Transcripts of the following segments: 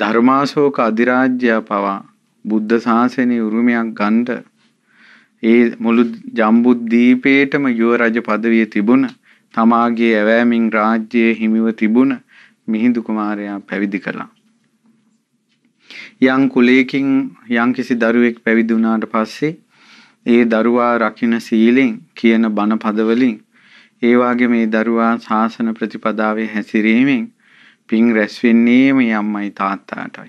ධර්මාශෝක අධිරාජ්‍යයා පවා බුද්ධ ශාසනයේ උරුමයක් ගන්නට ඒ මුළු ජම්බුද්දීපේටම යුව රජ পদවිය තිබුණ තමාගේ ඇවෑමින් රාජ්‍යයේ හිමිව තිබුණ මිහිඳු කුමාරයා පැවිදි කළා. යම් කුලයකින් යම් කිසි දරුවෙක් පැවිදි වුණාට පස්සේ ඒ දරුවා රකින්න සීලෙන් කියන බණ පදවලින් ඒ වාගේ මේ දරුවා ශාසන ප්‍රතිපදාවේ හැසිරීමෙන් පින් රැස්වෙන්නේ මේ අම්මයි තාත්තාටයි.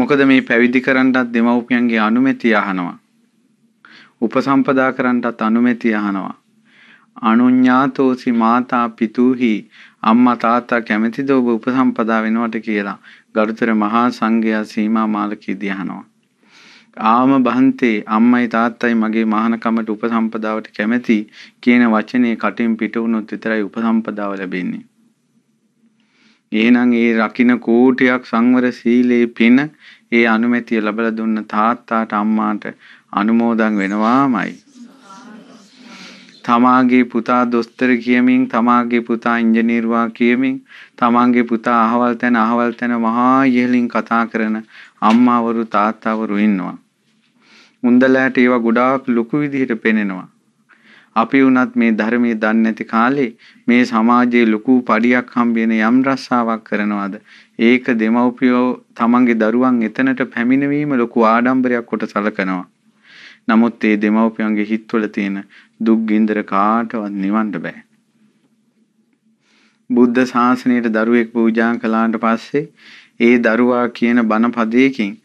මොකද මේ පැවිදි කරන්නටත් දෙමව්පියන්ගේ අනුමැතිය අහනවා. උපසම්පදා කරන්නටත් අනුමැතිය අහනවා. අනුඤ්ඤාතෝසි මාතා පිතූහි අම්මා තාත්තා කැමැතිද ඔබ උපසම්පදා වෙනවට කියලා ගරුතර මහා සංඝයා සීමා මාලකීදී අහනවා. ආම බහන්තේ අම්මයි තාත්තයි මගේ මහානකමට උපසම්පදාවට කැමැති කියන වචනේ කටින් පිට වුණොත් විතරයි උපසම්පදාව ලැබෙන්නේ. එහෙනම් ඒ රකින්න කෝටියක් සංවර සීලේ පින ඒ අනුමැතිය ලැබලා දුන්න තාත්තාට අම්මාට අනුමෝදන් වෙනවාමයි. තමාගේ පුතා දොස්තර කියමින් තමාගේ පුතා ඉංජිනේරුවා කියමින් තමාගේ පුතා අහවල් තැන අහවල් තැන මහා ඉහලින් කතා කරන අම්මාවරු තාත්තාවරු ඉන්නවා. උන්දලට ඒවා ගොඩාක් ලොකු විදිහට පෙනෙනවා. අපි වුණත් මේ ධර්මයේ දන්නේ නැති කාලේ මේ සමාජයේ ලොකු පඩියක් හම්බෙන යම් රස්සාවක් කරනවාද ඒක දෙමව්පියෝ තමන්ගේ දරුවන් එතනට පැමිණවීම ලොකු ආඩම්බරයක් කොට සලකනවා. නමුත් ඒ දෙමව්පියන්ගේ හිත්වල තියෙන දුක් ගින්දර කාටවත් නිවන්න බෑ. බුද්ධ ශාසනයට දරුවෙක් පූජා කළාට පස්සේ ඒ දරුවා කියන බණ පදයකින්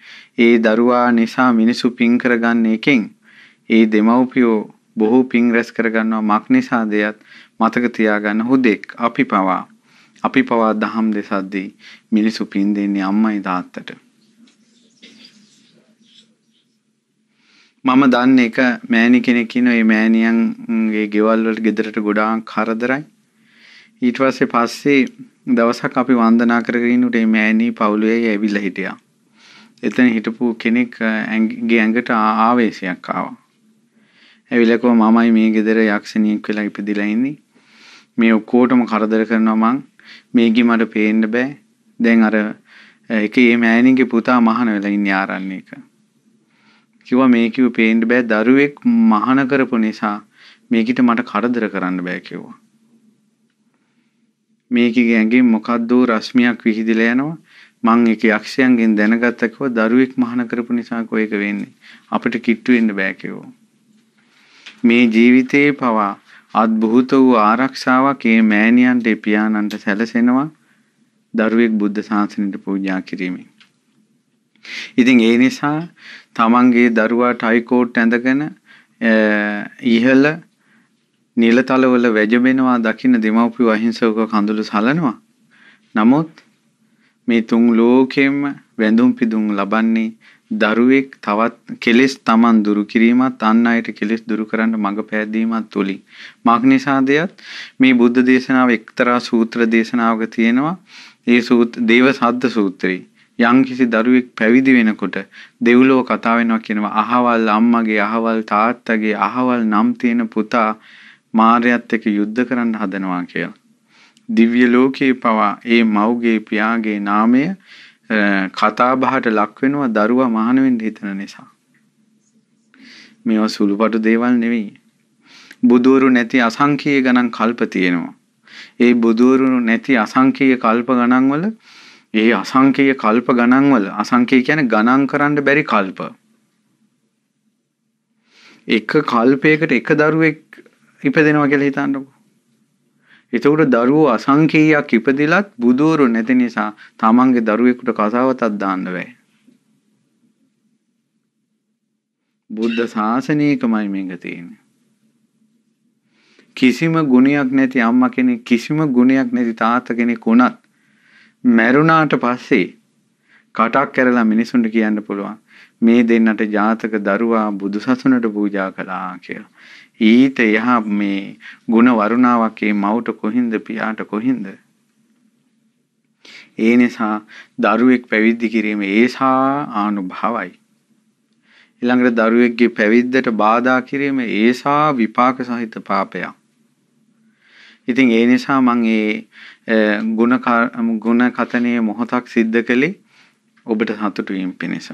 ඒ දරුවා නිසා මිනිසු පින් කරගන්න එකෙන් ඒ දෙමව්පියෝ බොහෝ පින් රැස් කරගන්නවා මක් නිසාද යත් මතක තියාගන්න හුදෙක් අපි පවා අපි පවා දහම් දෙසද්දී මිනිසු පින් දෙන්නේ අම්මයි තාත්තට මම දන්න එක මෑණි කෙනෙක් ඉන්න ඒ මෑණියන්ගේ ගෙවල් වලට ගෙදරට ගොඩාක් කරදරයි ඊට පස්සේ පස්සේ දවසක් අපි වන්දනා කරගෙන ඉන්නකොට මේ මෑණි පවුලේ ඇවිල්ලා හිටියා එතන හිටපු කෙනෙක් ඇඟගේ ඇඟට ආවේශයක් ආවා ඇවිල්ලා කිව්වා මමයි මේ ගෙදර යක්ෂණියෙක් වෙලා ඉපදිලා ඉන්නේ. මේ ඔක්කොටම කරදර කරනවා මං. මේකේ මට පේන්න බෑ. දැන් අර එකේ මෑණින්ගේ පුතා මහාන වෙලා ඉන්නේ ආරණ්‍යයක. කිව්වා මේ කිව්ව පේන්න බෑ දරුවෙක් මහාන කරපු නිසා මේකිට මට කරදර කරන්න බෑ කිව්වා. මේකේ ඇඟේ මොකද්ද රශ්මියක් විහිදලා යනවා. මං එක යක්ෂයන්ගෙන් දැනගත්තා කිව්වා දරුවෙක් මහාන කරපු නිසා කොහේක වෙන්නේ. අපිට කිට්ටු වෙන්න බෑ කිව්වා. මේ ජීවිතයේ පවා අද්භූත වූ ආරක්ෂාවක් ඒ මෑණියන්ට පියාණන්ට සැලසෙනවා දරුවෙක් බුද්ධ ශාසනයට පූජා කිරීමෙන්. ඉතින් ඒ නිසා තමන්ගේ දරුවාට හයිකෝට් ඇඳගෙන ඉහළ නිලතලවල වැජඹෙනවා දකින්න දෙමව්පිය අහිංසක කඳුළු සලනවා. නමුත් මේ තුන් ලෝකෙම වැඳුම් පිදුම් ලබන්නේ දරුවෙක් තවත් කෙලෙස් තමන් දුරු කිරීමත් අන් අයට කෙලෙස් දුරු කරන්න මඟ පෑදීමත් තුලින් මග්නිසාදයත් මේ බුද්ධ දේශනාව එක්තරා සූත්‍ර දේශනාවක තියෙනවා ඒ සූත් දේව සද්ද සූත්‍රේ යම් කිසි දරුවෙක් පැවිදි වෙනකොට දෙව්ලොව කතා වෙනවා කියනවා අහවල් අම්මගේ අහවල් තාත්තගේ අහවල් නම් තියෙන පුතා මාරයත් එක්ක යුද්ධ කරන්න හදනවා කියලා දිව්‍ය ලෝකේ පවා ඒ මව්ගේ පියාගේ නාමය කතා බහට ලක් වෙනවා දරුවා මහාන වෙන්න හිතන නිසා. මේවා සුළුපටු දේවල් නෙවෙයි. බුදවරු නැති අසංකීය ගණන් කල්ප තියෙනවා. ඒ බුදවරු නැති අසංකීය කල්ප ගණන්වල ඒ අසංකීය කල්ප ගණන්වල අසංකීය කියන්නේ ගණන් කරන්න බැරි කල්ප. එක කල්පයකට එක දරුවෙක් ඉපදෙනවා කියලා හිතන්නකෝ. එතකොට දරුවෝ අසංකේයයක් ඉපදිලත් බුදూరు නැති නිසා තමන්ගේ දරුවෙකුට කසාවතක් දාන්න බෑ. බුද්ධ ශාසනයකමයි මේක තියෙන්නේ. කිසිම ගුණයක් නැති අම්මා කෙනෙක් කිසිම ගුණයක් නැති තාත්තා කෙනෙක් වුණත් මැරුණාට පස්සේ කටක් කරලා මිනිසුන්ට කියන්න පුළුවන් මේ දෙන්නට ජාතක දරුවා බුදුසසුනට පූජා කළා කියලා. ඊට එහා මේ ಗುಣ වරුණාවක් ඒ මවට කොහින්ද පියාට කොහින්ද ඒ නිසා දරුවෙක් පැවිදි කිරීම ඒසා ආනුභාවයි ඊළඟට දරුවෙක්ගේ පැවිද්දට බාධා කිරීම ඒසා විපාක සහිත පාපයක් ඉතින් ඒ නිසා මම ඒ ಗುಣ ಗುಣ කතනයේ මොහොතක් සිද්ධ කළේ ඔබට සතුටු වීම පිණිස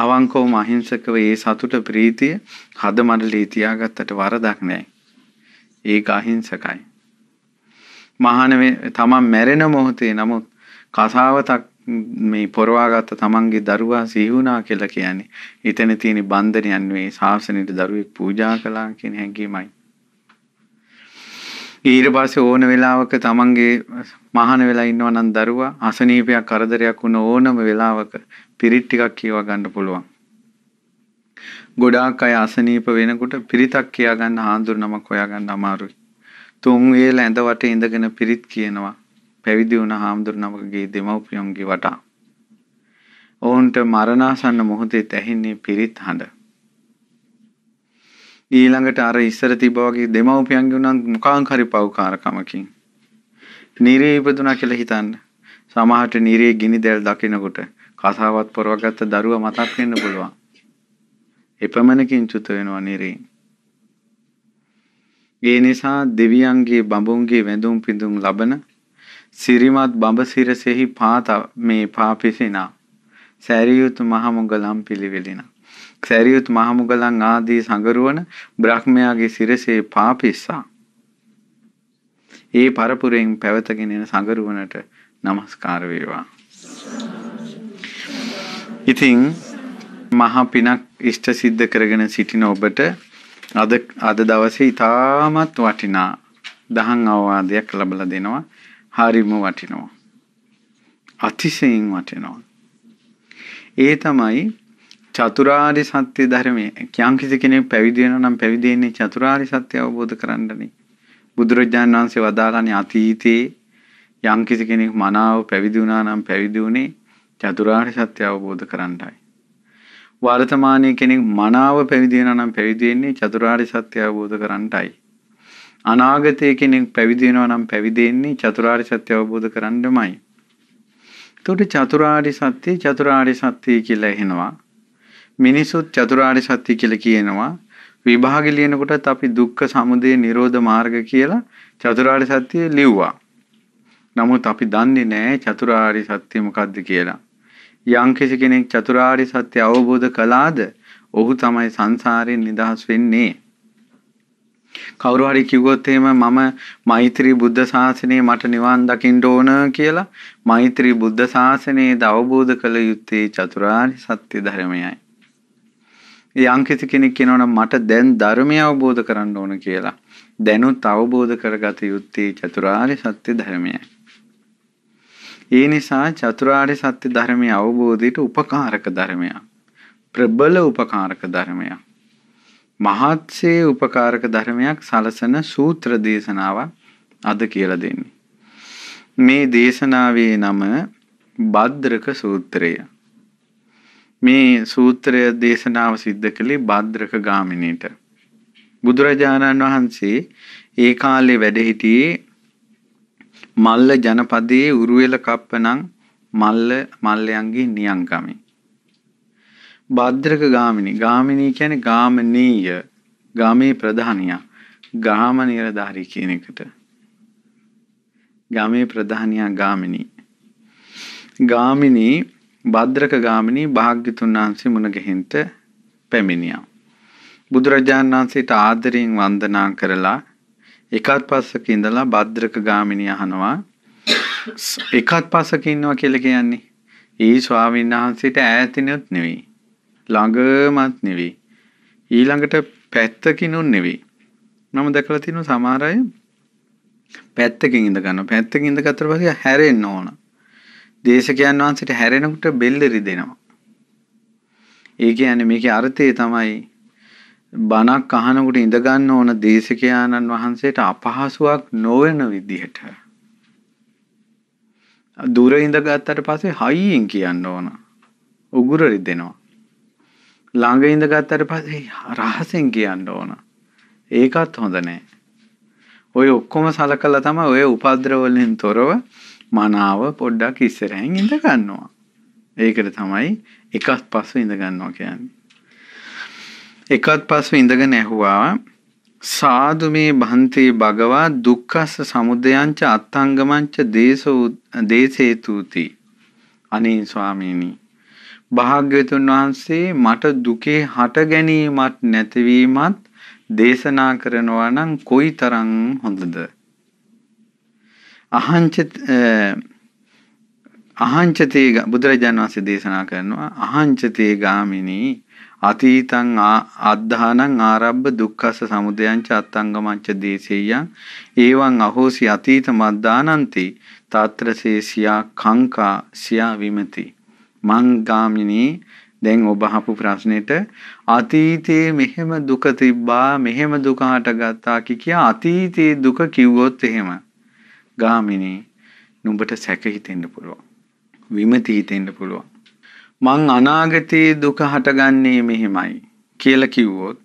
අවංකවම අහිංසකව ඒ සතුට ප්‍රීතිය හද මඩලේ තියාගත්තට වරදක් නෑ. ඒක අහිංසකයි. මහන තමන් මැරෙන මොහොතේ නමුත් කසාවතක් මේ පොරවාගත්ත තමන්ගේ දරුවා සිහිවුණා කියලා කියන්නේ එතන තියෙන බන්ධනයන් වේ ශාසනයට දරුවෙක් පූජා කළා කියන හැඟීමයි. ඊට පස්සේ ඕන වෙලාවක තමන්ගේ මහාන වෙලා ඉන්නවා නම් දරුවා අසනීපයක් කරදරයක් වුණ ඕනම වෙලාවක පිරිත් ටිකක් කියව ගන්න පුළුවන්. ගොඩාක් අය අසනීප වෙනකොට පිරිතක් කියා ගන්න හාඳුර නමක් හොයා ගන්න අමාරුයි. තුන් වේල ඇඳ වටේ ඉඳගෙන පිරිත් කියනවා. පැවිදි වුණ හාමුදුර නමකගේ දෙමව්පියන්ගේ වටා. ඔවුන්ට මරණාසන්න මොහොතේ ඇහින්නේ පිරිත් හඬ. ඊළඟට අර ඉස්සර තිබ්බ වගේ දෙමව්පියන්ගේ උනන් මොකාන් හරි පව්කාරකමකින් නිරේ ඉපදුනා කියලා හිතන්න. සමහරට නිරේ ගිනි දැල් දකිනකොට කසාවත් පොරවගත්ත දරුවා මතක් වෙන්න පුළුවන්. එපමණකින් චුත වෙනවා නිරේ. ඒ නිසා දෙවියන්ගේ බඹුන්ගේ වැඳුම් පිඳුම් ලබන සිරිමත් බඹ සිරසෙහි පාත මේ පාපිසිනා සැරියුත් මහමුගලම් පිළිවෙලිනා සැරියුත් මහමුගලන් ආදී සඟරුවන බ්‍රහ්මයාගේ සිරසේ පාපිස්සා. ඒ පරපුරෙන් පැවතගෙන එන සඟරුවනට নমස්කාර වේවා. ඉතින් මහා පිනක් ඉෂ්ට සිද්ධ කරගෙන සිටින ඔබට අද අද දවසේ ඉතාමත් වටිනා දහම් අවවාදයක් ලැබලා දෙනවා. හරිම වටිනවා. අතිශයින් වටිනවා. ඒ තමයි චතුරාර්ය සත්‍ය ධර්මයේ යම්කිසි කෙනෙක් පැවිදි වෙනවා නම් පැවිදි වෙන්නේ චතුරාර්ය සත්‍ය අවබෝධ කරගන්නනේ. බුදුරජාණන් වහන්සේ වදාළානේ අතීතේ යම්කිසි කෙනෙක් මනාව පැවිදි වුණා නම් පැවිදි වුණේ චතුරාර්ය සත්‍ය අවබෝධ කරගන්නයි. වර්තමානයේ කෙනෙක් මනාව පැවිදි වෙනවා නම් පැවිදි වෙන්නේ චතුරාර්ය සත්‍ය අවබෝධ කරගන්නයි. අනාගතයේ කෙනෙක් පැවිදි වෙනවා නම් පැවිදි වෙන්නේ චතුරාර්ය සත්‍ය අවබෝධ කරගන්නමයි. එතකොට චතුරාර්ය සත්‍ය චතුරාර්ය සත්‍ය කියලා එනවා. මිනිසුත් චතුරාර්ය සත්‍ය කියලා කියනවා. විභාග ලියනකොටත් අපි දුක්ඛ සමුදය නිරෝධ මාර්ග කියලා චතුරාර්ය සත්‍ය ලිව්වා. නමුත් අපි දන්නේ නැහැ චතුරාර්ය සත්‍ය මොකද්ද කියලා. යම්කිසි කෙනෙක් චතුරාර්ය සත්‍ය අවබෝධ කළාද, ඔහු තමයි සංසාරයෙන් නිදහස් වෙන්නේ. කවුරු හරි කිව්වොත් එහෙම මම මෛත්‍රී බුද්ධ ශාසනය මට නිවන් දකින්න ඕන කියලා මෛත්‍රී බුද්ධ ශාසනයේ අවබෝධ කළ යුත්තේ චතුරාර්ය සත්‍ය ධර්මයයි. යංකිසි කෙනෙක් කියනවනම් මට දැන් ධර්මය අවබෝධ කරන්න ඕන කියලා. දැනුත් අවබෝධ කරගත යුත්තේ චතුරාර්ය සත්‍ය ධර්මයයි. ඒ නිසා චතුරාර්ය සත්‍ය ධර්මය අවබෝධයට උපකාරක ධර්මයක්. ප්‍රබල උපකාරක ධර්මයක්. මහත්සේ උපකාරක ධර්මයක් සලසන සූත්‍ර දේශනාවක් අද කියලා දෙන්නේ. මේ දේශනාවේ නම භද්‍රක සූත්‍රය. මේ සූත්‍රය දේශනාව සිද්ධ කළේ භාද්‍රක ගාමිනීට. බුදුරජාණන් වහන්සේ ඒ කාලේ වැඩ හිටියේ මල්ල ජනපදයේ උරුවෙල කප්පනම් මල්ල මල්ලයන්ගේ නියංගමේ. භාද්‍රක ගාමිනී ගාමිනී කියන්නේ ගාමනීය ගාමේ ප්‍රධානියා ගාම නිරධාරී කියන එකට. ගාමේ ප්‍රධානියා ගාමිනී. ගාමිනී භද්‍රක ගාමිණී භාග්‍යතුන් වහන්සේ මුණගැහින්ත පැමිණියා. බුදුරජාණන් වහන්සේට ආදරයෙන් වන්දනා කරලා එකත් පස්සක ඉඳලා භද්‍රක ගාමිණී අහනවා එකත් පස්සක ඉන්නවා කියලා කියන්නේ ඒ ස්වාමීන් වහන්සේට ඈතිනුත් නෙවෙයි ළඟමත් නෙවෙයි ඊළඟට පැත්තකිනුත් නෙවෙයි මම දැකලා තියෙනවා සමහර අය පැත්තකින් ඉඳ ගන්න පැත්තකින් ඉඳ ගත්තට පස්සේ හැරෙන්න ඕන දේශකයන් වහන්සේට හැරෙනකොට බෙල්ල රිදෙනවා. ඒ කියන්නේ මේකේ අර්ථය තමයි බණක් අහනකොට ඉඳ ගන්න ඕන දේශකයාණන් වහන්සේට අපහසුාවක් නොවන විදිහට දුර ඉඳගත්තට පස්සේ හයියෙන් කියන්න ඕන උගුර රිදෙනවා ළඟ ඉඳගත්තට පස්සේ රහසෙන් කියන්න ඕන ඒකත් හොඳ නෑ ඔය ඔක්කොම සලකලා තමයි ඔය උපද්‍රවලින් තොරව මනාව පොඩ්ඩක් ඉස්සරහින් ඉඳ ගන්නවා. ඒකට තමයි එකත් පස්ව ඉඳගන්නවා කියන්නේ. එකත් පස්ව ඉඳගෙන ඇහුවා සාදු මේ බන්තේ භගවා දුක්ඛස්ස සමුදයංච අත්ංගමංච දේසෝ දේසේතුති අනේ ස්වාමීනි භාග්‍යවතුන් වහන්සේ මට දුකේ හට ගැනීමත් නැතිවීමත් දේශනා කරනවා නම් කොයිතරම් හොඳද අහංචතේ බුදුරජාණන් වහන්සේ දේශනා කරනවා අහංචතේ ගාමිනී අතීතං අද්ධානං ආරබ්බ දුක්ඛස්ස සමුදයංච අත්තංගමංච දේසෙයං ඒවං අහෝසි අතීත මද්දානන්ති තාත්‍රසේසියා කංකා සියා විමති මං ගාමිනී දැන් ඔබ අහපු ප්‍රශ්නෙට අතීතයේ මෙහෙම දුක තිබ්බා මෙහෙම දුක හටගත්තා කිය අතීතයේ දුක කිව්වොත් එහෙම ගාමිණී නුඹට සැක හිතෙන්න පුළුවන්. විමති හිතෙන්න පුළුවන්. මං අනාගතයේ දුක හටගන්නේ මෙහෙමයි කියලා කිව්වොත්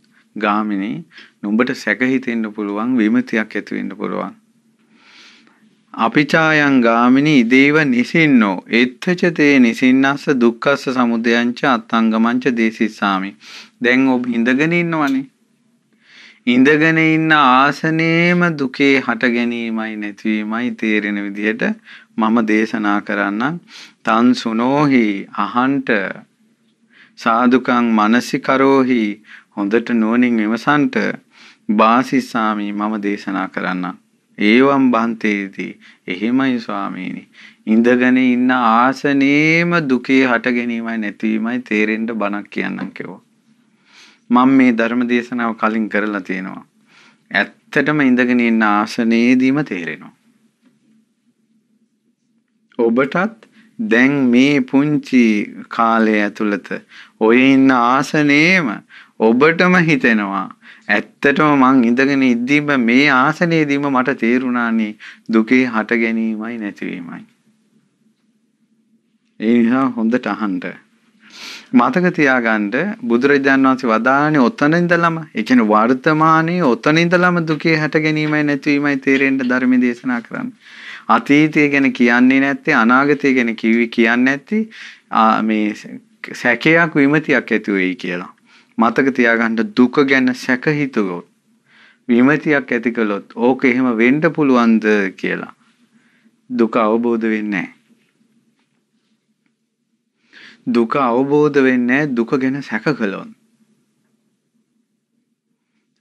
ගාමිණී නුඹට සැක හිතෙන්න පුළුවන් විමතියක් ඇති වෙන්න පුළුවන්. අපිචායන් ගාමිනී දේව නිසින්නෝ එත්තච තේ නිසින්නස්ස දුක්ඛස්ස සමුදයංච අත්ංගමංච දේසිස්සාමි දැන් ඔබ ඉඳගෙන ඉන්නවනේ ඉඳගෙන ඉන්න ආසනේම දුකේ හට ගැනීමයි නැතිවීමයි තේරෙන විදිහට මම දේශනා කරන්නම් තන් සුනෝහි අහන්ට සාදුකං මනසිකරෝහි හොඳට නුවණින් විමසන්ට බාසිස්සාමි මම දේශනා කරන්නම් ඒවම් බන්තේදී එහෙමයි ස්වාමීනි ඉඳගෙන ඉන්න ආසනේම දුකේ හට ගැනීමයි නැතිවීමයි තේරෙන්න බණක් කියන්නම් කිව්වා මම මේ ධර්ම දේශනාව කලින් කරලා තියෙනවා. ඇත්තටම ඉඳගෙන ඉන්න ආසනයේදීම තේරෙනවා. ඔබටත් දැන් මේ පුංචි කාලය ඇතුළත ඔය ඉන්න ආසනේම ඔබටම හිතෙනවා ඇත්තටම මං ඉඳගෙන ඉද්දීම මේ ආසනයේදීම මට තේරුණානේ දුකේ හට ගැනීමයි නැතිවීමයි. ඒ නිසා හොඳට අහන්ට මතක තියාගන්න බුදුරජාන් වහන්සේ වදාළනේ ඔතන ඉඳලම, ඒ කියන්නේ වර්තමානයේ ඔතන ඉඳලම දුකේ හැට ගැනීමයි නැතිවීමයි තේරෙන්න ධර්ම දේශනා කරන්නේ. අතීතය ගැන කියන්නේ නැත්තේ අනාගතය ගැන කියන්නේ නැති මේ සැකයක් විමතියක් ඇති වෙයි කියලා. මතක තියාගන්න දුක ගැන සැක හිතුවොත් විමතියක් ඇති කළොත් ඕක එහෙම වෙන්න පුළුවන්ද කියලා දුක අවබෝධ වෙන්නේ නැහැ. දුක අවබෝධ වෙන්නේ දුක ගැන සැක කළොත්.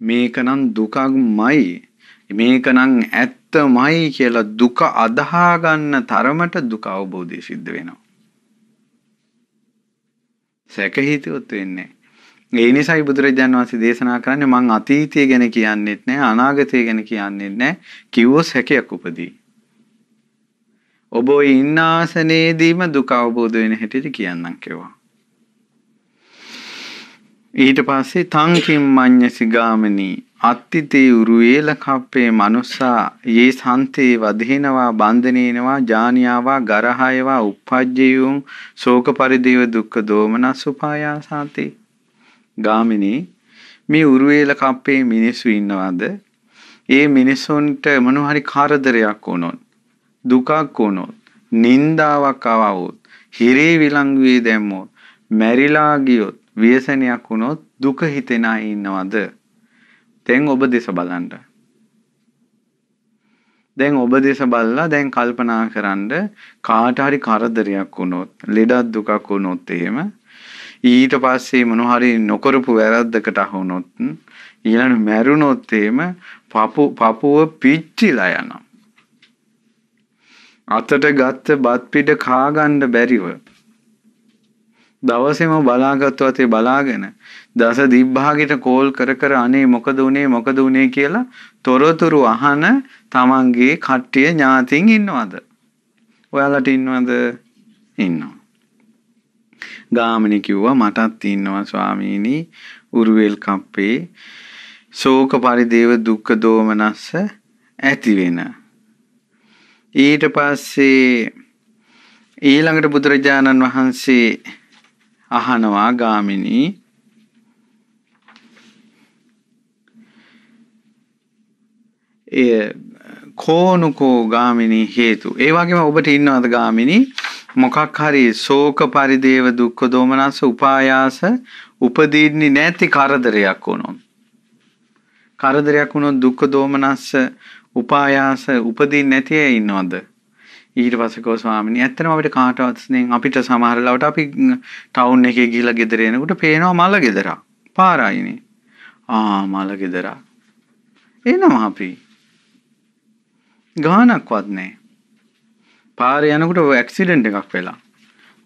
මේකනම් දුකක්මයි මේකනම් ඇත්තමයි කියලා දුක අදහා ගන්න තරමට දුක අවබෝධය සිද්ධ වෙනවා. සැක හිතුවොත් වෙන්නේ ඒ නිසායි බුදුරජාණන් වහන්සේ දේශනා කරන්නේ මං අතීතය ගැන කියන්නෙත් නෑ අනාගතය ගැන කියන්නෙත් නෑ කිව්වොත් හැකයක් උපදී ඔබ ඉන්න ආසනයේදීම දුක අවබෝධ වෙන හැටියට කියන්නම් කිව්වා. ඊට පස්සේ තංකින් මඤ්ඤසි ගාමිනී අත්තිතේ උරුවේල කප්පේ මනුස්සා යේ සන්තේ වදේනවා බන්ධනේනවා ජානියාවා ගරහයවා uppajjeyum ශෝක පරිදේව දුක්ඛ දෝමනස් උපායාසාති ගාමිනී මේ උරුවේල කප්පේ මිනිස්සු ඉන්නවද ඒ මිනිසුන්ට මොනවා හරි කරදරයක් වුණොත් දුකක් වුණොත් නින්දාවක් ආවොත් හිරේ විලංගුවේ දැම්මොත් මැරිලා ගියොත් ව්‍යසනයක් වුණොත් දුක හිතෙන අය ඉන්නවද දැන් ඔබ දෙස බලන්න දැන් ඔබ දෙස බලලා දැන් කල්පනා කරන්න කාට හරි කරදරයක් වුණොත් ලෙඩක් දුකක් වුණොත් එහෙම ඊට පස්සේ මොනහරි නොකරපු වැරද්දකට අහුනොත් ඊළඟ මැරුණොත් එහෙම පපුව පිච්චිලා යනවා අතට ගත්ත බත් පිට කාගන්න බැරිව දවසේම බලාගත්තුවත් ඒ බලාගෙන දස දිබ්භාගයට කෝල් කර කර අනේ මොකද උනේ මොකද උනේ කියලා තොරතුරු අහන තමන්ගේ කට්ටිය ඥාතින් ඉන්නවද? ඔයාලට ඉන්නවද? ඉන්නවා. ගාමිණී කිව්වා මටත් ඉන්නවා ස්වාමීනි උරුවෙල් කප්පේ ශෝක පරිදේව දුක්ඛ දෝමනස්ස ඇති වෙන ඊට පස්සේ ඊළඟට බුදුරජාණන් වහන්සේ අහනවා ගාමිණී එය කෝනුකෝ ගාමිණී හේතු. ඒ වගේම ඔබට ඉන්නවද ගාමිණී මොකක් හරි ශෝක පරිදේව දුක්ඛ දෝමනස උපායාස උපදීන්නේ නැති කරදරයක් වුණොත්. කරදරයක් වුණොත් දුක්ඛ දෝමනස උපායාස උපදින් නැති අය ඉන්නවද ඊට පස්සකෝ ස්වාමිනී ඇත්තම අපිට කාටවත් ස්නේහ අපිට සමහර ලාවට අපි ටවුන් එකේ ගිහිල්ලා ගෙදර එනකොට පේනවා මල ගෙදර පාරයිනේ ආ මල ගෙදර එනවා අපි ගානක්වත් නැහැ පාරේ යනකොට ඇක්සිඩන්ට් එකක් වෙලා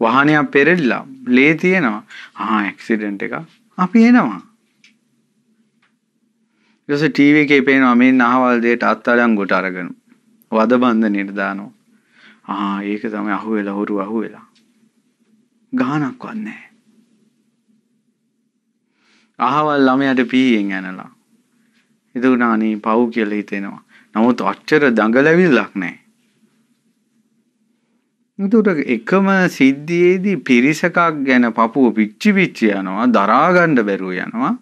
වාහනයක් පෙරෙල්ලා ලේ තියෙනවා ආ ඇක්සිඩන්ට් එකක් අපි එනවා ගස ටීව එකේ පේනවා මේ නහවල් දෙයට අත්තඩංගුට අරගෙන වද බන්ධ නිර්දානෝ ආ ඒක තමයි අහු වෙලා හොරු අහු වෙලා ගානක් වන්නේ අහවල් ළමයට පීයෙන් ඇනලා එතකොට අනේ පව් කියලා හිතෙනවා නමුත් අච්චර දඟලවිල්ලක් නැහැ එතකොට එකම සිද්ධියේදී පිරිසකක් ගැන පපුව පිච්චි පිච්චි යනවා දරා ගන්න බැරුව යනවා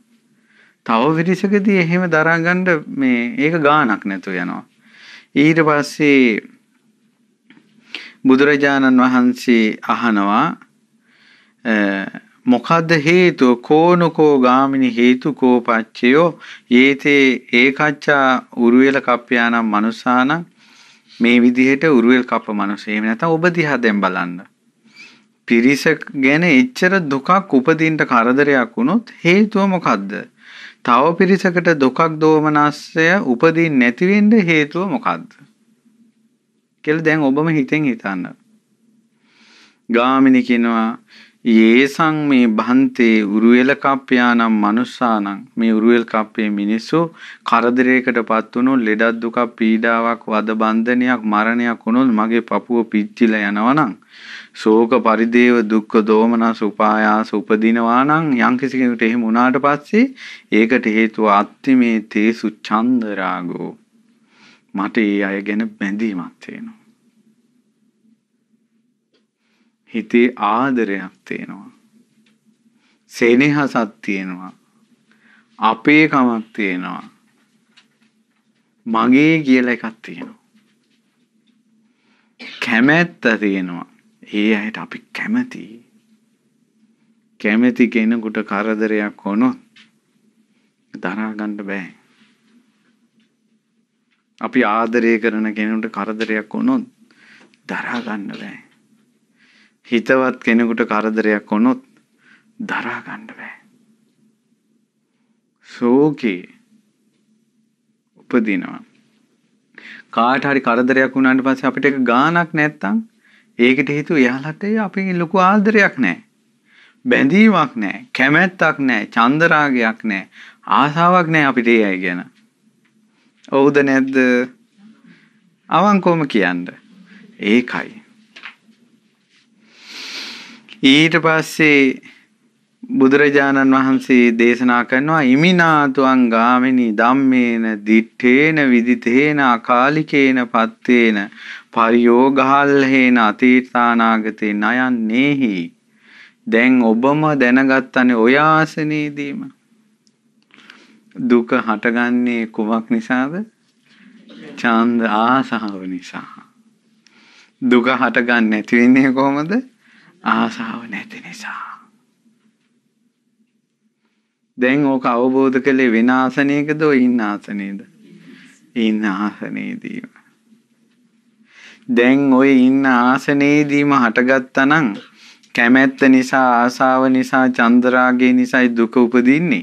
තව විරිසකදී එහෙම දරාගණ්ඩ මේ ඒක ගානක් නැතු යනවා. ඊට පස්සේ බුදුරජාණන් වහන්සේ අහනවා මොකක්ද හේතුව කෝනකෝ ගාමිණි හේතු කෝපච්චයෝ ඒතේ ඒකච්චා උරුවෙල කප්පයානම් මනුසාන මේ විදිහට උරුවෙල් කප මනුසේ එහෙම නැත්නම් ඔබ දිහා දැන් බලන්න. පිරිස ගැන එච්චර දුකක් උපදින්න කරදරයක් වුණොත් හේතුව මොකද්ද? තව පිරිසකට දුකක් දෝමනස්සය උපදී නැතිවෙන්ඩ හේතුව මොකක්ද. කෙල් දැන් ඔබම හිතෙන් හිතන්න. ගාමිණි කියනවා ඒසං මේ බන්තේ උරුවෙල කප්පයානම් මනුස්සානං මේ උරුවෙල් කප්පේ මිනිස්සු කරදරයකට පත් වුණු ලෙඩක් දුකක් පීඩාවක් වද බන්ධනයක් මරණයක් වුණොත් මගේ පපුව පිච්චිලා යනවනම් ශෝක පරිදේව දුක්ඛ දෝමනස උපායාස උපදිනවා නම් යම්කිසි කෙනෙකුට එහෙම වුණාට පස්සේ ඒකට හේතුව අත්තිමේ තේසු ඡන්ද රාගෝ මට ඒ අය ගැන බැඳීමක් තියෙනවා හිතේ ආදරයක් තියෙනවා සෙනෙහසක් තියෙනවා අපේකමක් තියෙනවා මගේ කියලා එකක් තියෙනවා කැමැත්ත තියෙනවා ඒ අයට අපි කැමති කැමති කෙනෙකුට කරදරයක් වුණොත් දරාගන්න බෑ. අපි ආදරය කරන කෙනෙකුට කරදරයක් වුණොත් දරාගන්න බෑ. හිතවත් කෙනෙකුට කරදරයක් වුණොත් දරාගන්න බෑ. සෝකේ උපදිනවා. කාට හරි කරදරයක් වුණාට පස්සේ අපිට ගානක් නැත්තම් ඒකට හේතුව එයාලට අපෙන් ලොකු ආදරයක් නැහැ. බැඳීමක් නැහැ, කැමැත්තක් නැහැ, චන්දරාගයක් නැහැ, ආසාවක් නැහැ අපිට ඒ අය ගැන. ඔව්ද නැද්ද? අවංකවම කියන්න. ඒකයි. ඊට පස්සේ බුදුරජාණන් වහන්සේ දේශනා කරනවා ඉමිනාතුවන් ගාමිනී ධම්මේන දිත්තේන විදිතේන අකාලිකේන පත්තේන පරියෝගහල්හේන අතීතානාගතේ නයන්නේහි දැන් ඔබම දැනගත්තනේ ඔය ආසනේදීම දුක හටගන්නේ කුමක් නිසාද? ඡන්ද ආසාව නිසා. දුක හටගන්නේ නැති වෙන්නේ කොහොමද? ආසාව නැති නිසා. දැන් ඕක අවබෝධ කළේ වෙන ආසනයකද ඉන්න ආසනේද? ඉන්න ආසනේදී. දැන් ඔය ඉන්න ආසනේදීම හටගත්තනම් කැමැත්ත නිසා ආසාව නිසා චන්දරාගය නිසායි දුක උපදින්නේ.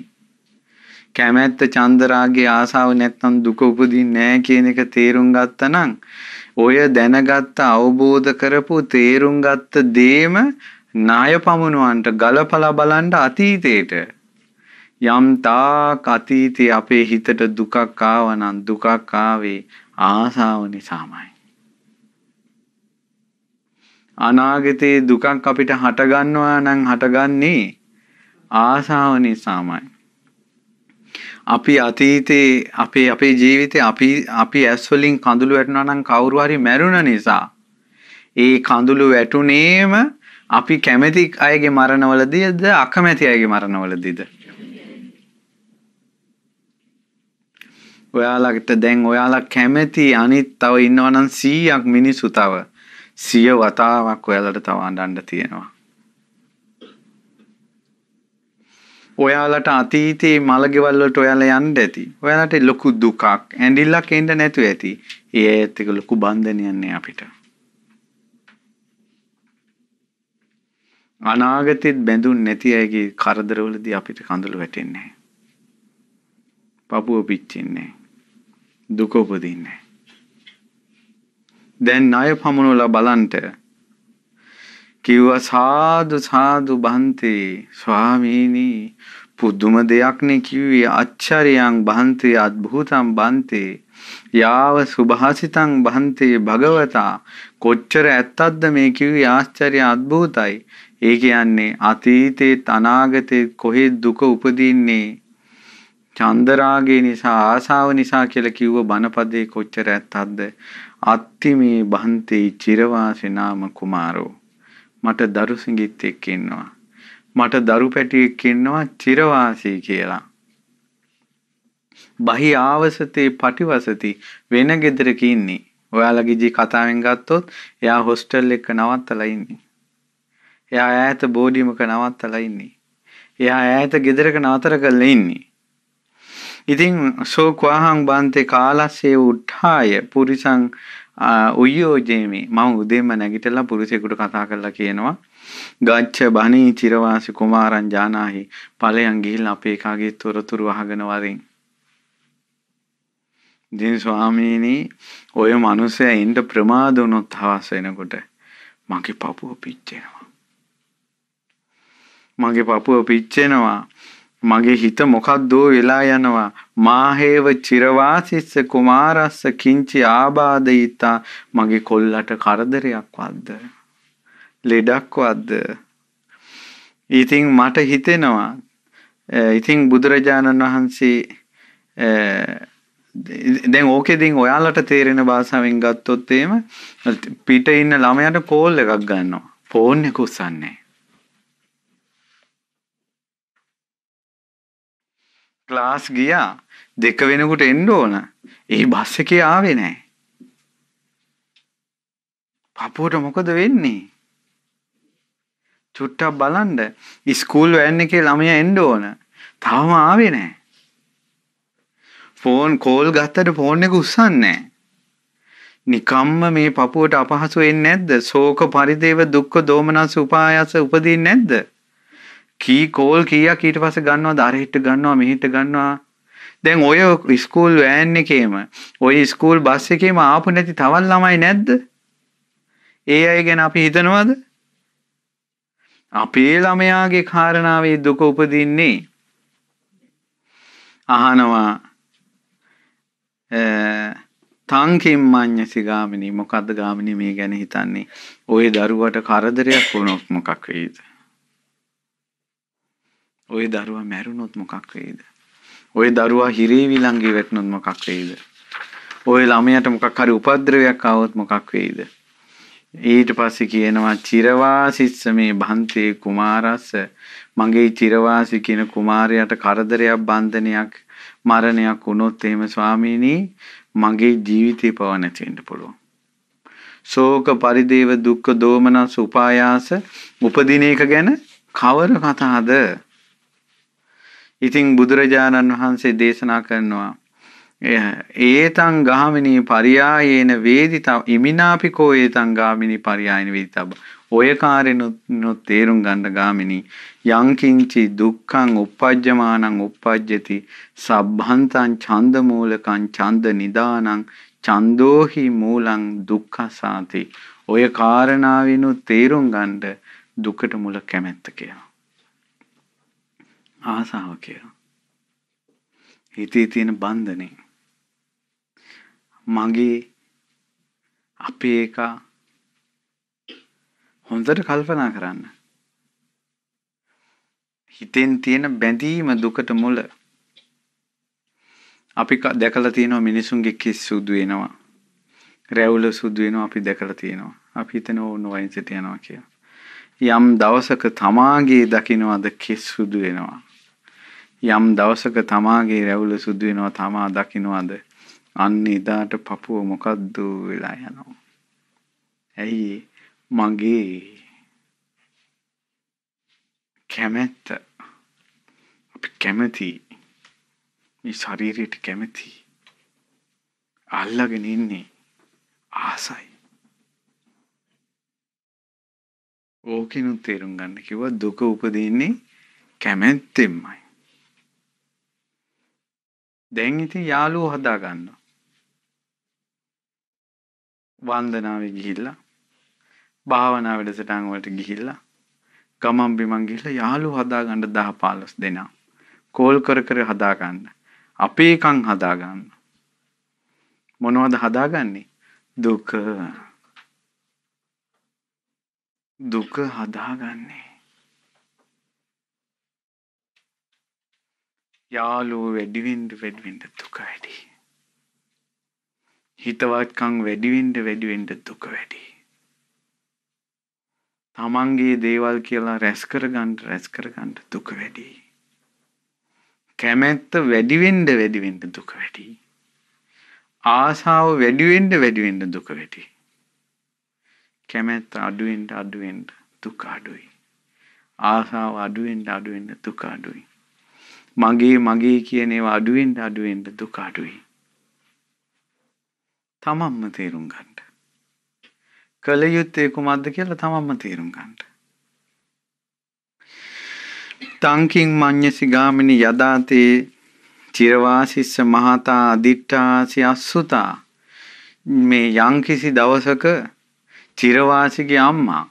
කැමැත්ත චන්දරාගේ ආසාව නැත්නම් දුක උපදින්නේ නැහැ කියන එක තේරුම් ගත්තනම් ඔය දැනගත්ත අවබෝධ කරපු තේරුම් ගත්ත දේම ණය පමුණුවන්ට ගලපලා බලන්න අතීතේට යම් තාක් අතීතේ අපේ හිතට දුකක් ආවනම් දුකක් ආවේ ආසාව නිසාමයි අනාගතයේ දුකක් අපිට හටගන්නවා නම් හටගන්නේ ආසාව නිසාමයි. අපි අතීතේ අපේ අපේ ජීවිතේ අපි අපි ඇස් වලින් කඳුළු වැටුණා නම් කවුරු හරි මැරුණ නිසා ඒ කඳුළු වැටුනේම අපි කැමැති අයගේ මරණවලදීද අකමැති අයගේ මරණවලදීද ඔයාලට දැන් ඔයාලා කැමැති අනිත් තව ඉන්නවනම් 100ක් මිනිස්සු තව සිය වතාවක් ඔයාලට තව අඩන්ඩ තියෙනවා. ඔයාලට අතීතයේ මළගෙවල්ලට ඔයාල යන්ඩ ඇති ඔයාලට ලොකු දුකක් ඇඩිල්ලක් එන්ඩ නැතු ඇති ඒ ඇත්තක ලොකු බන්ධනයන්නේ අපිට. අනාගතෙත් බැඳුන් නැති ඇගේ කරදරවලද අපිට කඳුළු වැටෙන්නේ. පපුුව පිච්චින්නේ දුක උපදින්නේ. දැන් ණය පමුණුවලා බලන්ට කිව්වා සාදු සාදු බන්ති ස්වාමීනි පුදුම දෙයක්නේ කිව්වේ අච්චරියං බන්ති අද්භූතං බන්ති යාව සුභාසිතං බන්ති භගවතා කොච්චර ඇත්තක්ද මේ කිව්වේ ආශ්චර්ය අද්භූතයි ඒ කියන්නේ අතීතේත් අනාගතේත් කොහේ දුක උපදින්නේ චන්දරාගය නිසා ආසාව නිසා කියලා කිව්ව බණපදේ කොච්චර ඇත්තක්ද අත්තිමේ බහන්තේ චිරවාසේ නාම කුමාරෝ මට දරු සිඟිත් එක්ක ඉන්නවා මට දරු පැටියෙක් ඉන්නවා චිරවාසී කියලා බහි ආවසතේ පටිවසති වෙන ගෙදරක ඉන්නේ ඔයාලගේ ජී කතාවෙන් ගත්තොත් එයා හොස්ටල් එක නවත්තලා ඉන්නේ එයා ඈත බෝඩිමක නවත්තලා ඉන්නේ එයා ඈත ගෙදරක නවතර කරලා ඉන්නේ ඉතින් සෝ ක්වාහං බන්තේ කාලස්සේ උට්ඨාය පුරිසං උයෝජේමි මම උදේම නැගිටලා පුරුෂයෙකුට කතා කරලා කියනවා ගච්ඡ බණී චිරවාසි කුමාරං ජානාහි ඵලයන් ගිහිල්ලා අපේ එකාගේ තොරතුරු අහගෙන වරින් දින ස්වාමීනි ඔය මිනිසයා එන්න ප්‍රමාද වුණොත් හවස වෙනකොට මගේ පපුව පිච්චෙනවා මගේ පපුව පිච්චෙනවා මගේ හිත මොකද්දෝ වෙලා යනවා මාහේව චිරවාසිස්ස කුමාරස්ස කිංචි ආබාධිතා මගේ කොල්ලට කරදරයක් වද්ද ලෙඩක් වද්ද ඉතින් මට හිතෙනවා ඉතින් බුදුරජාණන් වහන්සේ දැන් ඕකෙදින් ඔයාලට තේරෙන භාෂාවෙන් ගත්තොත් එහෙම පිට ඉන්න ළමයාට කෝල් එකක් ගන්නවා ෆෝන් එක උස්සන්නේ ක්ලාස් ගියා දෙක වෙනකුට එන්න ඕන. ඒ බස් එකේ ආවේ නෑ. පපුවට මොකද වෙන්නේ? චුට්ටක් බලන්න. ස්කූල් වෑන් එකේ ළමයා එන්න ඕන. තාම ආවේ නෑ. ෆෝන් කෝල් ගත්තට ෆෝන් එක උස්සන්නේ නෑ. නිකම්ම මේ පපුවට අපහසු වෙන්නේ නැද්ද? ශෝක පරිදේව දුක්ඛ දෝමනස් උපායස උපදින්නේ නැද්ද? කී කෝල් කීයක් ඊට පස්සේ ගන්නවද අර හිට ගන්නවා මෙහිට ගන්නවා දැන් ඔය ස්කූල් වෑන් එකේම ඔය ස්කූල් බස් එකේම ආපු නැති තවත් ළමයි නැද්ද ඒ අය ගැන අපි හිතනවද අපේ ළමයාගේ කාරණාවේ දුක උපදින්නේ අහනවා තංකින් මං්ඥසි ගාමිනී මොකක්ද ගාමිනී මේ ගැන හිතන්නේ ඔය දරුවට කරදරයක් වුණොක් මොකක් වේද ওই දරුවා මැරුණොත් මොකක් වෙයිද? ওই දරුවා හිරේ විලංගේ වැටුණොත් මොකක් වෙයිද? ওই ළමයාට මොකක් හරි උපද්‍රවයක් ආවොත් මොකක් වෙයිද? ඊට පස්සේ කියනවා චිරවාසිස්ස මේ භන්තේ කුමාරස්ස මගේ චිරවාසි කියන කුමාරයාට කරදරයක් බන්ධනයක් මරණයක් වුණොත් එහෙම ස්වාමීනි මගේ ජීවිතේ පව නැති වෙන්න පුළුවන්. ශෝක පරිදේව දුක්ඛ දෝමනස් උපායාස උපදින එක ගැන කවර කතාවද? ඉතින් බුදුරජාණන් වහන්සේ දේශනා කරනවා ඒතං ගාමිනී පරියායේන වේදිත ඉමිනාපිකෝ ඒතං ගාමිනී පරියායන වේදිතබ ඔය කාරණුත් තේරුම් ගන්න ගාමිනී යංකින්චි දුක්ඛං uppajjamanan uppajjati sabbhantan chanda moolakan chanda nidanan chandohi moolang dukkhasaati ඔය කාරණාවිනුත් තේරුම් ගන්න දුකට මුල කැමැත්ත කියනවා ආසාව කියලා. හිතේ තියෙන බන්ධනේ. මගේ අපේ එක හොඳට කල්පනා කරන්න. හිතෙන් තියෙන බැඳීම දුකට මුල. අපි දැකලා තියෙනවා මිනිසුන්ගේ කිස් සුදු වෙනවා. රැවුල සුදු වෙනවා අපි දැකලා තියෙනවා. අපි හිතන ඕන වයින් සිට යනවා කියලා. යම් දවසක තමාගේ දකින්නවද කිස් සුදු වෙනවා. යම් දවසක තමාගේ රැවුල සුදු වෙනවා තමා දකින්නවද අන්න එදාට Papuව මොකද්ද වෙලා යනවා ඇයි මගේ කැමැත්ත අපි කැමැති මේ ශරීරයට කැමැති අල්ලගෙන ඉන්නේ ආසයි ඕකිනුත් තේරුම් ගන්න කිව්වා දුක උපදින්නේ කැමැත්තෙන්මයි දැන් ඉතින් යාළුවෝ හදා ගන්නවා. වන්දනාවේ ගිහිල්ලා භාවනා වැඩසටහන් වලට ගිහිල්ලා ගමම් බිමන් ගිහිල්ලා යාළුවෝ හදා ගන්න 10 15 දෙනා. කෝල් කර කර හදා ගන්න. අපේ එකන් හදා ගන්න. මොනවද හදාගන්නේ? දුක. දුක හදාගන්නේ. යාළුවෝ වැඩිවෙන්න වැඩිවෙන්න දුක වැඩි. හිතවත්කම් වැඩිවෙන්න වැඩිවෙන්න දුක වැඩි. තමන්ගේ දේවල් කියලා රැස් කරගන්න රැස් කරගන්න දුක වැඩි. කැමැත්ත වැඩිවෙන්න වැඩිවෙන්න දුක වැඩි. ආසාව වැඩිවෙන්න වැඩිවෙන්න දුක වැඩි. කැමැත්ත අඩුවෙන්ට අඩුවෙන්ට දුක අඩුයි. ආසාව අඩුවෙන්ට අඩුවෙන්ට දුක අඩුයි. මගේ මගේ කියන ඒවා අඩුවෙන්ට අඩුවෙන්ට දුක අඩුයි. තමන්ම තේරුම් ගන්නට. කළ යුත්තේ කුමක්ද කියලා තමන්ම තේරුම් ගන්නට. තංකින් මඤ්ඤසි ගාමිනී යදාතේ චිරවාසිස්ස මහතා අදිත්‍යාසි අස්සුතා මේ යම්කිසි දවසක චිරවාසිගේ අම්මා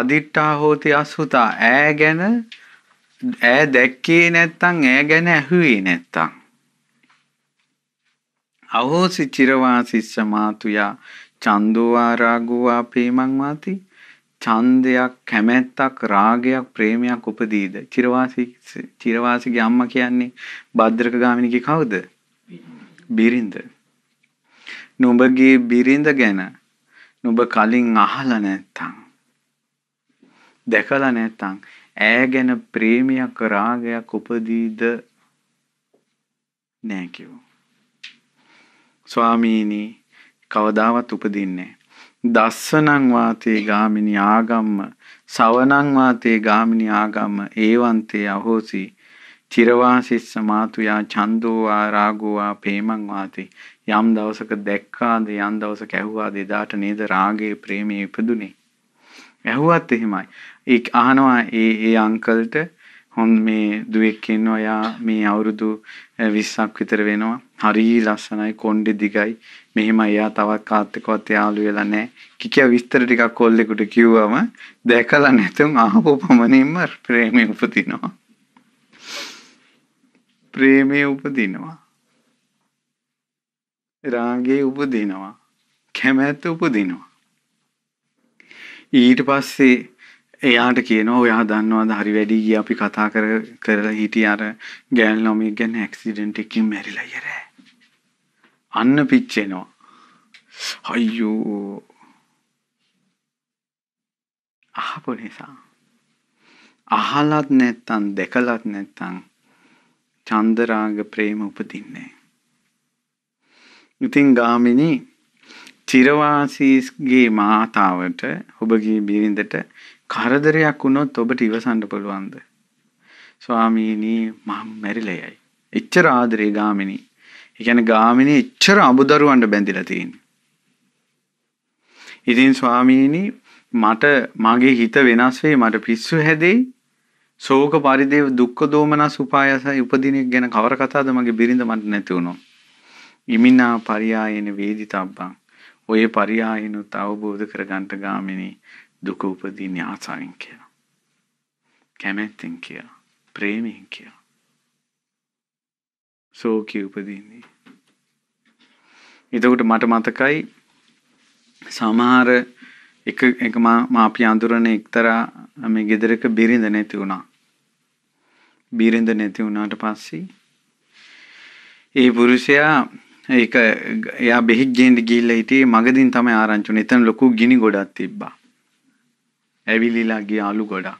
අදිත්‍යා හෝති අස්සුතා ඈ ගැන ඈ දැක්කේ නැත්තං ඈ ගැන ඇහුවේ නැත්තං අහෝසි චිරවාසිස්ස මාතුයා චන්දෝවා රාගෝවා ප්‍රේමං වාති ඡන්දයක් කැමැත්තක් රාගයක් ප්‍රේමයක් උපදීද චිරවාසි චිරවාසිගේ අම්මා කියන්නේ භද්‍රක ගාමිණිගේ කවුද බිරිඳ නුඹගේ බිරිඳ ගැන නුඹ කලින් අහලා නැත්තම් දැකලා නැත්තම් ඇය ගැන ප්‍රේමයක් රාගයක් උපදීද නෑ කිව්වා. ස්වාමීනි කවදාවත් උපදින්නේ දස්සනං වාතේ ගාමිනී ආගම්ම සවනං වාතේ ගාමිනී ආගම්ම ඒවන්තේ අහෝසි චිරවාසිස්ස මාතුයා චන්දෝ වා රාගෝ වා ප්‍රේමං වාතේ යම් දවසක දැක්කාද යම් දවසක ඇහුවාද එදාට නේද රාගේ ප්‍රේමේ ඉපදුනේ ඇහුවත් එහෙමයි ඒ අහනවා ඒ ඒ අංකල්ට හොන් මේ දුවෙක් ඉන්නවා එයා මේ අවුරුදු 20ක් විතර වෙනවා. හරි ලස්සනයි කොණ්ඩෙ දිගයි. මෙහෙම එයා තවත් කාත් එක්කවත් යාළු වෙලා නැහැ. කිකියා විස්තර ටිකක් කොල්ලෙකුට කිව්වම දැකලා නැතුම් ආපු පමණින්ම ප්‍රේමය උපදිනවා. ප්‍රේමය උපදිනවා. රාගේ උපදිනවා. කැමැත්ත උපදිනවා. ඊට පස්සේ එයාට කියනවා ඔයා දන්නවාද හරි වැඩි ගිය අපි කතා කර කරලා හිටිය අර ගෑල් ළමයි ගැන ඇක්සිඩන්ට් එකකින් මැරිලා ඉරෑ. අන්න පිච්චෙනවා. අයියෝ. අහපු නිසා. අහලත් නැත්තම් දැකලත් නැත්තම් චන්දරාග ප්‍රේම උපදින්නේ. ඉතින් ගාමිණී චිරවාසීස්ගේ මාතාවට ඔබගේ බිරිඳට කරදරයක් වුණොත් ඔබට ඉවසන්න පුළුවන්ද? ස්වාමීනි මම මැරිලා යයි. එච්චර ආදරේ ගාමිණී. ඒ කියන්නේ ගාමිණී එච්චර අමුදරුවන්ට බැඳිලා තියෙන්නේ. ඉතින් ස්වාමීනි මට මගේ හිත වෙනස් වෙයි මට පිස්සු හැදෙයි. ශෝක පරිදේව දුක්ඛ දෝමනස් උපායසයි උපදිනෙක් ගැන කවර කතාවද මගේ බිරිඳ මට නැති වුණා. ඉමිනා පරියායන වේදිතබ්බං. ඔය පරියායනුත් අවබෝධ කරගන්න ගාමිණී දුක උපදීන්නේ ආසාවෙන් කියලා. කැමැත්තෙන් කියලා. ප්‍රේමයෙන් කියලා. සෝකී උපදීන්නේ. එතකොට මට මතකයි සමහර එක එක මා අපි අඳුරන එක්තරා මේ ගෙදරක බිරිඳ නැති වුණා. බිරිඳ නැති වුණාට පස්සේ ඒ පුරුෂයා ඒක එයා බෙහෙත් ගේන්න ගිහිල්ලා හිටියේ මගදීන් තමයි ආරංචි වුණේ. එතන ලොකු ගිනි ගොඩක් තිබ්බා. ඇවිලිලා ගිය අලු ගොඩක්.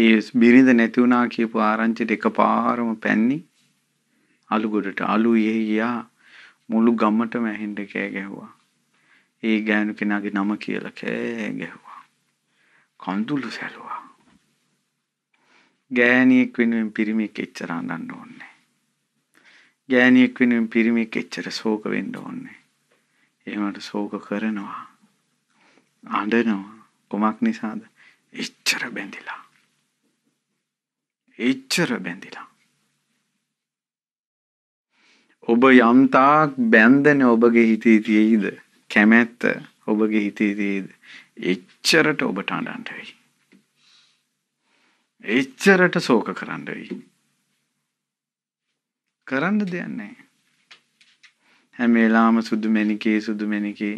ඒ බිරිඳ නැති වුණා කියපු ආරංචිට එකපාරම පැන්නේ අලු ගොඩට. අලු එහෙ ගියා මුළු ගමටම ඇහෙන්න කෑ ගැහුවා. ඒ ගෑනු කෙනාගේ නම කියලා කෑ ගැහුවා. කඳුළු සැලුවා. ගෑණියෙක් වෙනුවෙන් පිරිමියෙක් එච්චර අඳන්න ඕනේ. ගෑණියෙක් වෙනුවෙන් පිරිමියෙක් එච්චර ශෝක වෙන්න ඕනේ. ඒ වුණාට ශෝක කරනවා. අඬනවා. කුමක් නිසාද? එච්චර බැඳිලා. එච්චර බැඳිලා. ඔබ යම්තාක් බැන්දන ඔබගේ හිතේ තියෙයිද? කැමැත්ත ඔබගේ හිතේ තියෙයිද? එච්චරට ඔබට අඬන්න වෙයි. එච්චරට ශෝක කරන්න වෙයි. කරන්න දෙයක් නැහැ. හැම වෙලාවම සුදු මෙනිකේ සුදු මෙනිකේ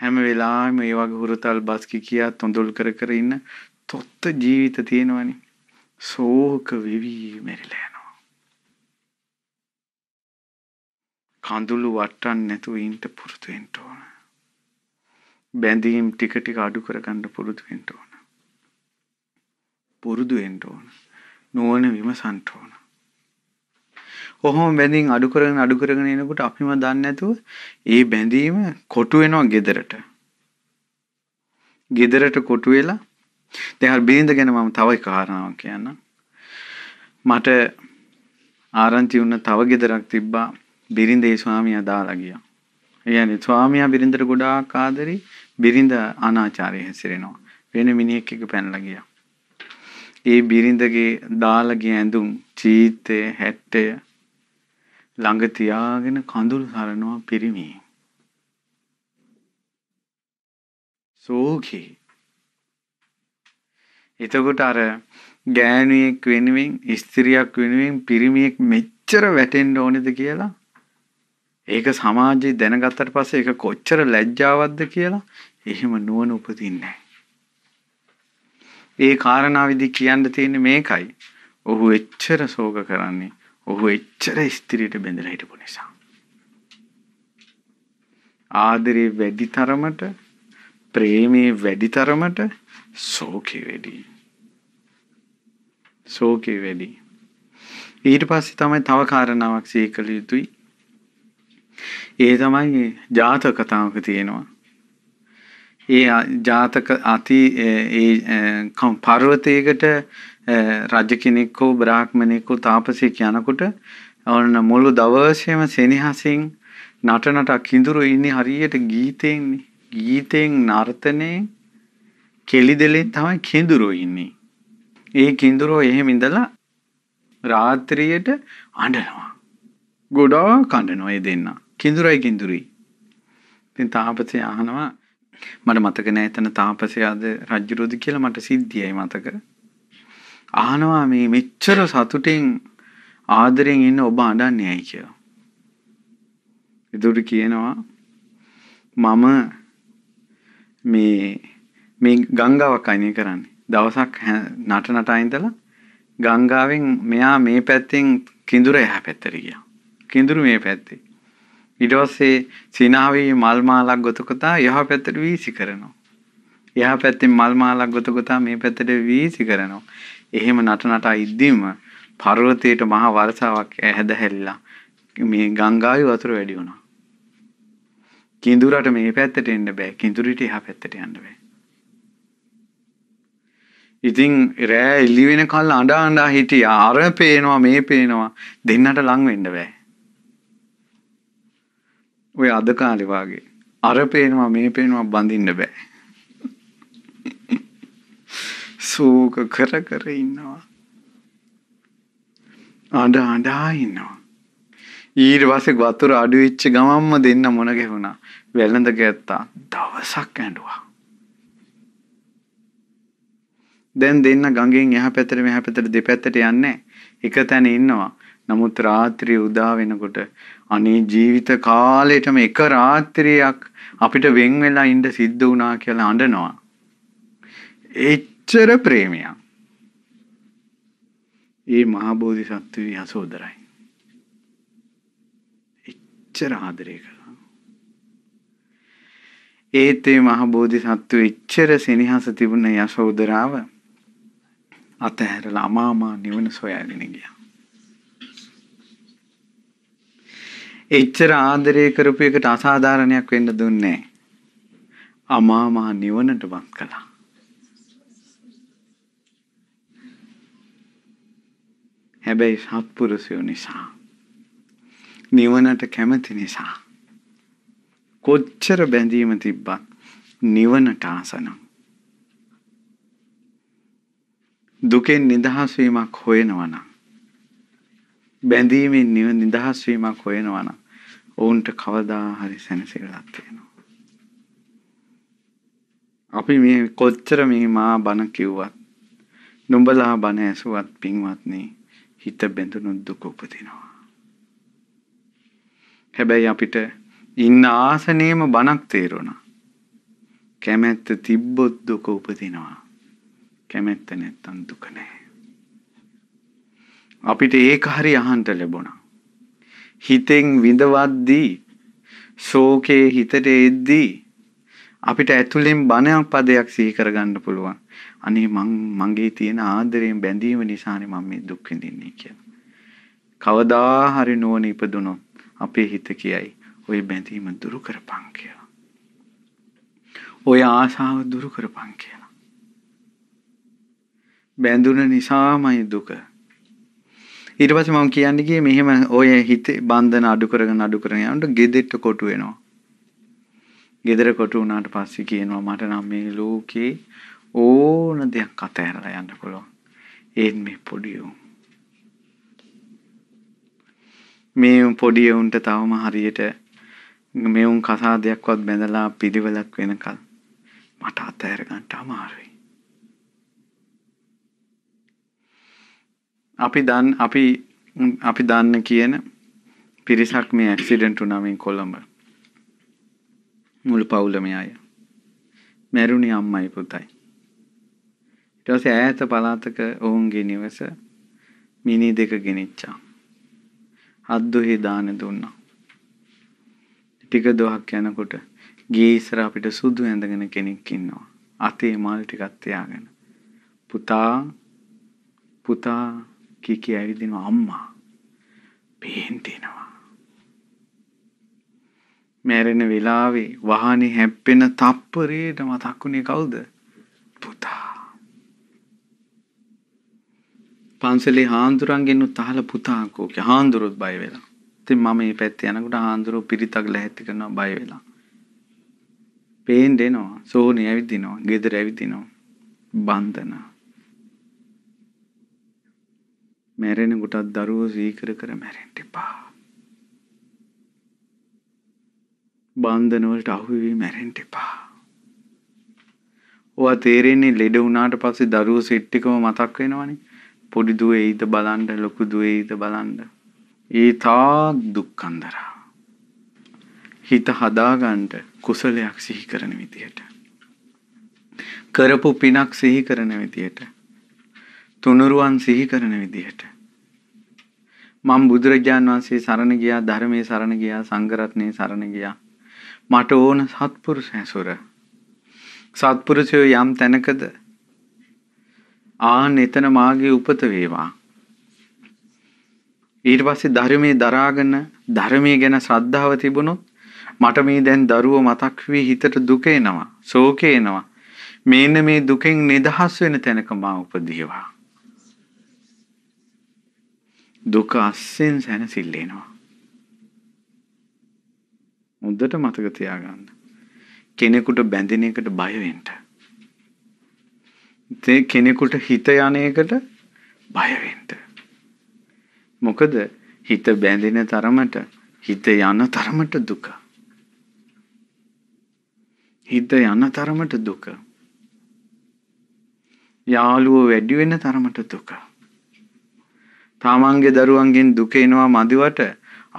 හැම වෙලාවෙම මේ වගේ හුරතල් බස් කිකියා තොඳුල් කර කර ඉන්න තොත්ත ජීවිත තියෙනවනේ. ශෝක වෙවි මෙරිලා යනවා. කඳුළු වට්ටන්න නැතුව ඉන්න පුරුදු වෙන්න ඕන. බැඳීම් ටික ටික අඩු කරගන්න පුරුදු වෙන්න ඕන. පුරුදු වෙන්න ඕන. නුවණ විමසන්න ඕන. කොහොම බැඳින් අඩු කරගෙන අඩු කරගෙන එනකොට අපිම දන්නේ නැතුව ඒ බැඳීම කොටු වෙනවා gederට. gederට කොටු වෙලා දැන් අර බිරිඳ ගැන මම තව එක කාරණාවක් කියන්නම්. මට ආරංචි වුණ තව gederක් තිබ්බා බිරිඳ ඒ ස්වාමියා දාලා ගියා. ඒ කියන්නේ ස්වාමියා බිරිඳට ගොඩාක් ආදරේ බිරිඳ අනාචාරයේ හැසිරෙනවා. වෙන මිනිහෙක් එක්ක පැනලා ගියා. ඒ බිරිඳගේ දාලා ගිය ඇඳුම් චීතේ හැට්ටය ළඟ තියාගෙන කඳුළු සරනවා පිරිමි. සෝකේ. එතකොට අර ගෑණියෙක් වෙනුවෙන් ස්ත්‍රියක් වෙනුවෙන් පිරිමියෙක් මෙච්චර වැටෙන්න ඕනේද කියලා ඒක සමාජයේ දැනගත්තට පස්සේ ඒක කොච්චර ලැජ්ජාවක්ද කියලා එහෙම නුවණ උපදින්නේ ඒ කාරණාවෙදි කියන්න තියෙන්නේ මේකයි. ඔහු එච්චර සෝක කරන්නේ ඔහු එච්චර ස්ත්‍රියට බැඳලා හිටපු නිසා. ආදරේ වැඩි තරමට ප්‍රේමේ වැඩි තරමට ශෝකේ වැඩි. ශෝකේ වැඩි. ඊට පස්සේ තමයි තව කාරණාවක් සීකල යුතුයි. ඒ තමයි ජාතක කතාවක තියෙනවා. ඒ ජාතක අති ඒ පර්වතයකට රජ කෙනෙක් හෝ බ්‍රාහ්මණයෙක් හෝ තාපසයෙක් යනකොට ඔන්න මුළු දවසේම සෙනෙහසින් නටනටක් ඉඳුරු ඉන්නේ හරියට ගීතෙන්නේ ගීතෙන් නර්තනයේ කෙලිදෙලෙන් තමයි කිඳුරු ඉන්නේ. ඒ කිඳුරෝ එහෙම ඉඳලා රාත්‍රියට අඬනවා. ගොඩාක් අඬනවා ඒ දෙන්න. කිඳුරයි කිඳුරුයි. ඉතින් තාපසේ අහනවා මට මතක නෑ එතන තාපසයාද රජ්ජුරුද කියලා මට සිද්ධියයි මතක. අහනවා මේ මෙච්චර සතුටින් ආදරයෙන් ඉන්න ඔබ අඩන්නේ ඇයි කියලා. ඉදුරු කියනවා මම මේ මේ ගංගාවක් අයිනය කරන්නේ. දවසක් නට නට අයින්දලා ගංගාවෙන් මෙයා මේ පැත්තෙන් කිඳුර එහා පැත්තට ගියා. කිඳුරු මේ පැත්තේ. ඊට පස්සේ සීනාවේ මල් මාලක් ගොත කොටා යහ පැත්තට වීසි කරනවා. යහ පැත්තෙන් මල් මාලක් ගොත කොටා මේ පැත්තට වීසි කරනවා. එහෙම නට නට ඉද්දීම පර්වතයට මහ වර්ෂාවක් ඇහැදහැල්ලා මේ ගංගාවේ වතුර වැඩි වුණා. කිඳුරට මේ පැත්තට එන්න බෑ. කිඳුරිට එහා පැත්තට යන්න බෑ. ඉතින් රෑ එළි වෙනකල් අඬා අඬා හිටියා. අර පේනවා මේ පේනවා දෙන්නට ලං වෙන්න බෑ. ඔය අද කාලේ වාගේ අර පේනවා මේ පේනවා බඳින්න බෑ. සූක කර කර ඉන්නවා. අඬ අඬා ඉන්නවා. ඊට පස්සේ වතුර අඩු වෙච්ච ගමම්ම දෙන්න මොන ගැහුණා. වැළඳ ගැත්තා. දවසක් ඇඬුවා. දැන් දෙන්න ගඟෙන් එහා පැත්තට මෙහා පැත්තට දෙපැත්තට යන්නේ එක තැන ඉන්නවා. නමුත් රාත්‍රියේ උදා වෙනකොට අනේ ජීවිත කාලෙටම එක රාත්‍රියක් අපිට වෙන් වෙලා ඉන්න සිද්ධ වුණා කියලා අඬනවා. එච්චර ප්‍රේමයක්. ඒ මහා බෝධිසත්වයේ යසෝදරයි. එච්චර ආදරය කළා. ඒත් ඒ මහ බෝධිසත්ව එච්චර සෙනෙහස තිබුණ යසෝදරාව අතහැරලා අමාමා නිවන සොයාගෙන ගියා. එච්චර ආදරය කරපු එකට අසාධාරණයක් වෙන්න දුන්නේ අමා මහ නිවනට වන් කළා. හැබැයි සත්පුරුෂයෝ නිසා නිවනට කැමති නිසා කොච්චර බැඳීම තිබ්බත් නිවනට ආසනම් දුකෙන් නිදහස් වීමක් හොයනවනම් බැඳීමෙන් නිදහස් වීමක් හොයනවනම් ඔවුන්ට කවදා හරි සැනසෙල්ලක් තියෙනවා. අපි මේ කොච්චර මේ මා බණ කිව්වත් නුඹලා බණ ඇසුවත් පින්වත්නි හිත බැඳුණු දුක උපදිනවා. හැබැයි අපිට ඉන්න ආසනේම බණක් තේරුණා. කැමැත්ත තිබ්බොත් දුක උපදිනවා. කැමැත්ත නැත්තම් දුක නැහැ. අපිට ඒක හරි අහන්ට ලැබුණා. හිතෙන් විඳවද්දී ශෝකයේ හිතට එද්දී අපිට ඇතුලෙන් බණක් පදයක් සිහි කරගන්න පුළුවන්. අනේ මං මගේ තියෙන ආදරයෙන් බැඳීම නිසානේ මම මේ දුක් විඳින්නේ කියලා. කවදා හරි නුවණ ඉපදුනොත් අපේ හිත කියයි ওই බැඳීම දුරු කරපන් කියලා. ওই ආශාව දුරු කරපන් කියලා. බැඳුන නිසාමයි දුක. ඊට පස්සේ මම කියන්නේ ගියේ මෙහෙම ඔය හිත බන්ධන අඩු කරගෙන අඩු කරගෙන යනකොට gedet කොටු වෙනවා. gedara කොටු වුණාට පස්සේ කියනවා මට නම් මේ ලෝකේ ඕන දෙයක් අතහැරලා යන්න පුළුවන්. ඒත් මේ පොඩි උන්. මේ පොඩි උන්ට තවම හරියට මේ උන් කසාදයක්වත් බැඳලා පිළිවෙලක් වෙනකල් මට අතහැර ගන්න අමාරුයි. අපි දන් අපි අපි දන්න කියන පිරිසක් මේ ඇක්සිඩෙන්ට් වුණාමින් කොළඹ මුළු පවුලම අය මැරුණි අම්මයි පුතයි ඊට පස්සේ ඈත පළාතක ඔවුන්ගේ නිවස මිනි දෙක ගෙනිච්චා අද්දුහි දාන දුන්නා ටික දොහක් යනකොට ගේ ඉස්සර අපිට සුදු ඇඳගෙන කෙනෙක් ඉන්නවා. අතේ මල් ටිකක් තියාගෙන. පුතා පුතා කී කී ඇවිදිනවා අම්මා පේන් තිනවා මැරෙන වෙලාවේ වාහනේ හැප්පෙන තප්පරේට මතක් වුණේ කවුද පුතා පන්සලේ හාන්දුරන්ගෙනුත් අහලා පුතා කෝකේ හාන්දුරුත් බය වෙලා ඉතින් මම මේ පැත්තේ යනකොට හාන්දුරුව පිරිතක් ලැහැත්ති කරනවා බය වෙලා පේන් දෙනවා සෝනේ ඇවිදිනවා ගෙදර ඇවිදිනවා බන්ධනා මැරෙන කොටත් දරුවෝ සීකර කර මැරෙන්න එපා. බන්ධන වලට අහු වෙවි මැරෙන්න එපා. ඔයා තේරෙන්නේ ලෙඩ වුණාට පස්සේ දරුවෝ සෙට් එකම මතක් වෙනවනේ. පොඩි දුවේ ඊත බලන්න ලොකු දුවේ ඊත බලන්න. ඒතා දුක්ඛන්දරා. හිත හදාගන්න කුසලයක් සිහි කරන විදියට. කරපු පිනක් සිහි කරන විදියට. තුනුරුවන් සිහි කරන විදියට. මම බුදුරජාන් වහන්සේ සරණ ගියා ධර්මයේ සරණ ගියා සංඝරත්නයේ සරණ ගියා මට ඕන සත්පුරුෂ ඇසුර සත්පුරුෂයෝ යම් තැනකද ආන් එතන මාගේ උපත වේවා ඊට පස්සේ ධර්මයේ දරාගෙන ධර්මයේ ගැන ශ්‍රද්ධාව තිබුණොත් මට මේ දැන් දරුව මතක් වී හිතට දුක එනවා ශෝකේ එනවා මේන්න මේ දුකෙන් නිදහස් වෙන තැනක මා උපදීවා දුක අස්සෙන් සැනසෙල්ල එනවා. මුද්දට මතක තියාගන්න. කෙනෙකුට බැඳෙන එකට බය වෙන්න. කෙනෙකුට හිත යන එකට බය වෙන්න. මොකද හිත බැඳෙන තරමට හිත යන තරමට දුක. හිත යන තරමට දුක. යාළුවෝ වැඩි වෙන තරමට දුක. තාමන්ගේ දරුවන්ගෙන් දුක එනවා මදිවට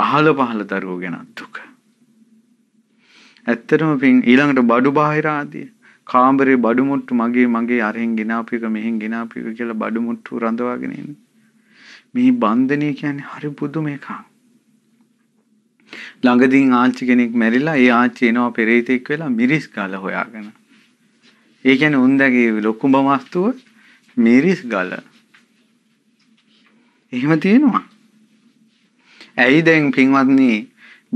අහල පහල දරුවෝ ගැන දුක. ඇත්තටම පින් ඊළඟට බඩු බාහිර ආදී කාමරේ බඩු මුට්ටු මගේ මගේ අරෙන් ගෙනාපික මෙහෙන් ගෙනාපික කියලා බඩු මුට්ටු රඳවාගෙන ඉන්නේ. මේ බන්ධනය කියන්නේ හරි පුදුම එකක්. ළඟදීන් ආච්චි කෙනෙක් මැරිලා ඒ ආච්චි එනවා පෙරේතෙක් වෙලා මිරිස් ගල හොයාගෙන. ඒ කියන්නේ උන්දගේ ලොකුම වස්තුව මිරිස් ගල. එහෙම තියෙනවා. ඇයි දැන් පින්වත්නි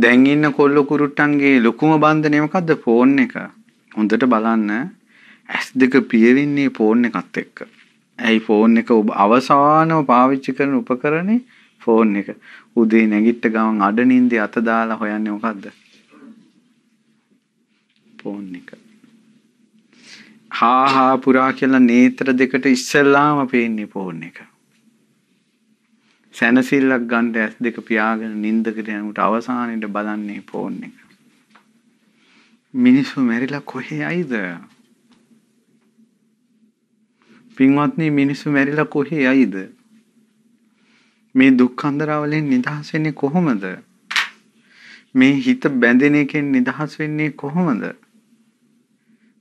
දැන් ඉන්න කොල්ල කුරුට්ටන්ගේ ලොකුම බන්ධනය මොකද්ද ෆෝන් එක. හොඳට බලන්න ඇස් දෙක පියවෙන්නේ ෆෝන් එකත් එක්ක. ඇයි ෆෝන් එක ඔබ අවසානව පාවිච්චි කරන උපකරණේ ෆෝන් එක. උදේ නැගිට්ට ගමන් අඩ නින්දේ අත දාලා හොයන්නේ මොකද්ද? ෆෝන් එක. හා හා පුරා කියලා නේත්‍ර දෙකට ඉස්සෙල්ලාම පේන්නේ ෆෝන් එක. සැනසිල්ලක් ගන්න ඇස් දෙක පියාගෙන නිින්දකට යනකොට අවසානයේට බලන්නේ ෆෝන් එක. මිනිස්සු මැරිලා කොහේ යයිද? පින්වත්නි මිනිස්සු මැරිලා කොහේ යයිද? මේ දුක් අන්දරවලින් නිදහස් වෙන්නේ කොහොමද? මේ හිත බැඳෙන එකෙන් නිදහස් වෙන්නේ කොහොමද?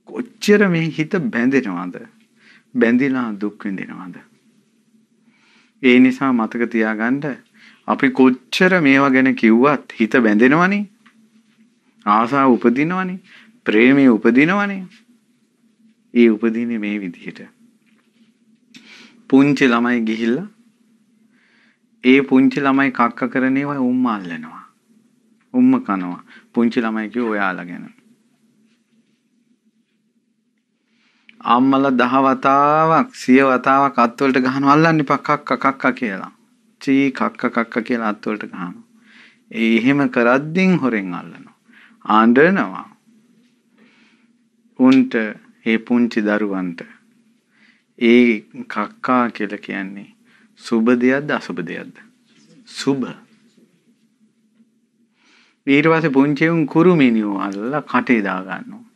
කොච්චර මේ හිත බැඳෙනවද? බැඳිලා දුක් විඳිනවද? ඒ නිසා මතක තියාගන්න අපි කොච්චර මේවා ගැන කිව්වත් හිත බැඳෙනවනේ. ආසාව උපදිනවනේ. ප්‍රේමය උපදිනවනේ. ඒ උපදින්නේ මේ විදිහට. පුංචි ළමයි ගිහිල්ලා ඒ පුංචි ළමයි කක්ක කරන ඒවා උම්ම අල්ලනවා. උම්ම කනවා. පුංචි ළමයි කිව්ව ඔයාලා ගැන. අම්මලා දහ වතාවක් සිය වතාවක් අත්වලට ගහනවා අල්ලන්න එපා කක්ක කක්ක කියලා. චී කක්ක කක්ක කියලා අත්වලට ගහනවා. ඒ එහෙම කරද්දින් හොරෙන් අල්ලනවා. ආඬනවා. උන්ට ඒ පුංචි දරුවන්ට ඒ කක්කා කියලා කියන්නේ සුබ දෙයක්ද අසුබ දෙයක්ද? සුබ. ඊට පස්සේ පුංචි උන් කුරුමිනියෝ අල්ලලා කටේ දා ගන්නවා.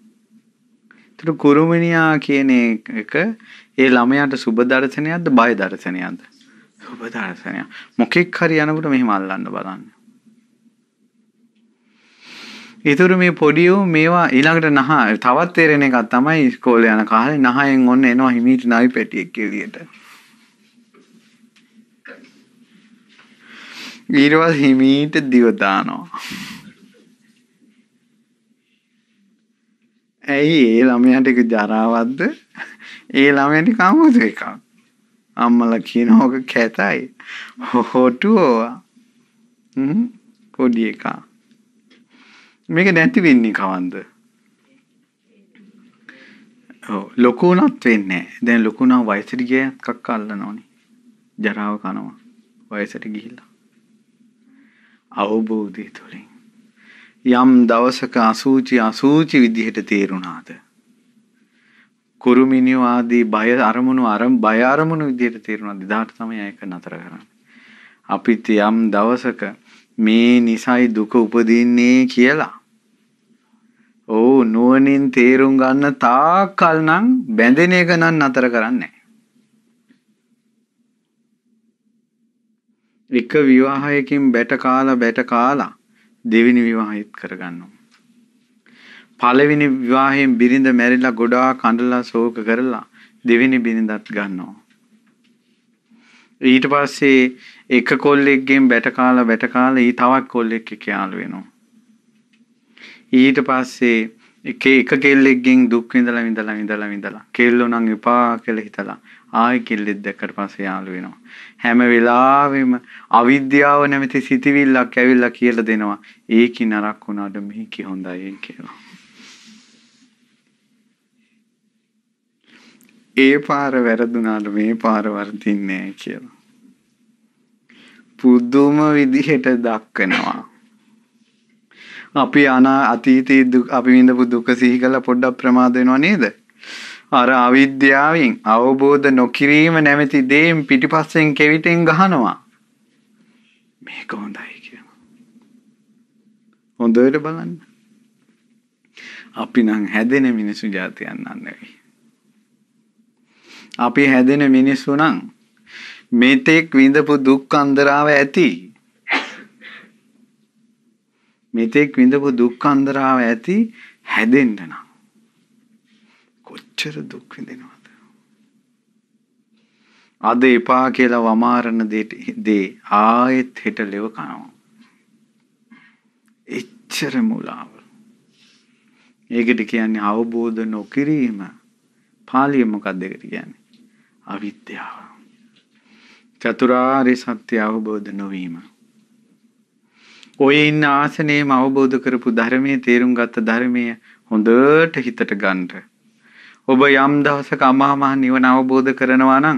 එතකොට කුරුමිනියා කියන එක ඒ ළමයාට සුබ දර්ශනයක්ද බය දර්ශනයක්ද? සුබ දර්ශනයක්. මොකෙක් හරි යනකොට මෙහෙම අල්ලන්න බලන්න. ඉතුරු මේ පොඩියෝ මේවා ඊළඟට නහ තවත් තේරෙන එකක් තමයි ඉස්කෝලේ යන කාලේ නහයෙන් ඔන්න එනවා හිමීට නයි පැටියෙක් එළියට. ඊට පස්සේ හිමීට දිව දානවා. ඇයි ඒ ළමයටක ජරාවත්ද ඒ ළමයට කමුද එකක් අම්මල කියන හෝක කැතයි හොහොටු ඕවා පොඩි එක මේක නැති වෙන්නේ කවන්ද ලොකුනත් වෙන්නේ දැන් ලොකුණා වයසට ගිය එකක් අල්ලනෝනේ ජරාව කනවා වයසට ගිහිල්ලා අවබෝධය තුළින් යම් දවසක අසූචි අසූචි විදිහට තේරුණාද කුරුමිනියෝ ආදී බය අරමුණු අරම් බය අරමුණු විදිහට තේරුණාද එදාට තමයි ඒක නතර කරන්නේ අපිත් යම් දවසක මේ නිසයි දුක උපදින්නේ කියලා ඕ නුවණින් තේරුම් ගන්න තාකල් නම් බැඳෙන එක නම් නතර කරන්නේ එක විවාහයකින් බැට කාලා බැට කාලා දෙවෙනි විවාහයත් කරගන්නවා. පළවෙනි විවාහයෙන් බිරිඳ මැරිලා ගොඩාක් අඬලා ශෝක කරලා දෙවෙනි බිරිඳත් ගන්නවා. ඊට පස්සේ එක කොල්ලෙක්ගෙන් බැට කාලා බැට කාලා ඊ තවත් කොල්ලෙක් එක්ක යාළු වෙනවා. ඊට පස්සේ එක එක කෙල්ලෙක්ගෙන් දුක් විඳලා විඳලා විඳලා විඳලා කෙල්ලෝ නම් එපා කියලා හිතලා ආයෙ කෙල්ලෙක් දැක්කට පස්සේ යාළු වෙනවා. හැම වෙලාවෙම අවිද්‍යාව නැමැති සිතිවිල්ලක් ඇවිල්ලා කියලා දෙනවා. ඒකේ නරක වුණාට මේකේ හොඳයි කියලා. ඒ පාර වැරදුනාට මේ පාර වර්ධින්නේ නැහැ කියලා. පුදුම විදිහට දක්වනවා. අපි අනා අතීතයේ අපි විඳපු දුක සිහි කරලා පොඩ්ඩක් ප්‍රමාද වෙනව නේද? අර අවිද්‍යාවෙන් අවබෝධ නොකිරීම නැමැති දේම් පිටිපස්සෙන් කෙවිතෙන් ගහනවා. මේක හොඳයි කියනවා. හොඳට බලන්න. අපි නම් හැදෙන මිනිසු જાතියන් නෙවෙයි. අපි හැදෙන මිනිස්සු නම් මෙතෙක් විඳපු දුක් අන්දරාව ඇති. මෙතෙක් විඳපු දුක් අන්දරාව ඇති හැදෙන්න නම් කොච්චර දුක් විඳිනවද අද එපා කියලා වමාරණ දේ ආයෙත් හෙට ලෙව කනවා එච්චර මුලාව ඒකට කියන්නේ අවබෝධ නොකිරීම පාලිය මොකක්ද ඒකට කියන්නේ අවිද්‍යාව චතුරාර්ය සත්‍ය අවබෝධ නොවීම ඔය ඉන්න ආසනයේම අවබෝධ කරපු ධර්මයේ තේරුම් ගත්ත ධර්මයේ හොඳට හිතට ගන්නට ඔබ යම් දවසක අමා මහ නිවන අවබෝධ කරනවා නම්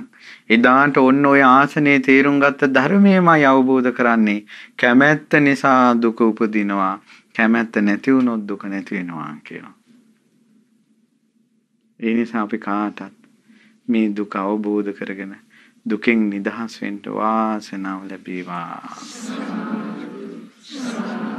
එදාට ඔන්න ඔය ආසනේ තේරුම් ගත්ත ධර්මයමයි අවබෝධ කරන්නේ කැමැත්ත නිසා දුක උපදිනවා කැමැත්ත නැති වුණොත් දුක නැති වෙනවා කියලා. ඒ නිසා අපි කාටත් මේ දුක අවබෝධ කරගෙන දුකෙන් නිදහස් වෙන්න වාසනාව ලැබේවා. Thank you.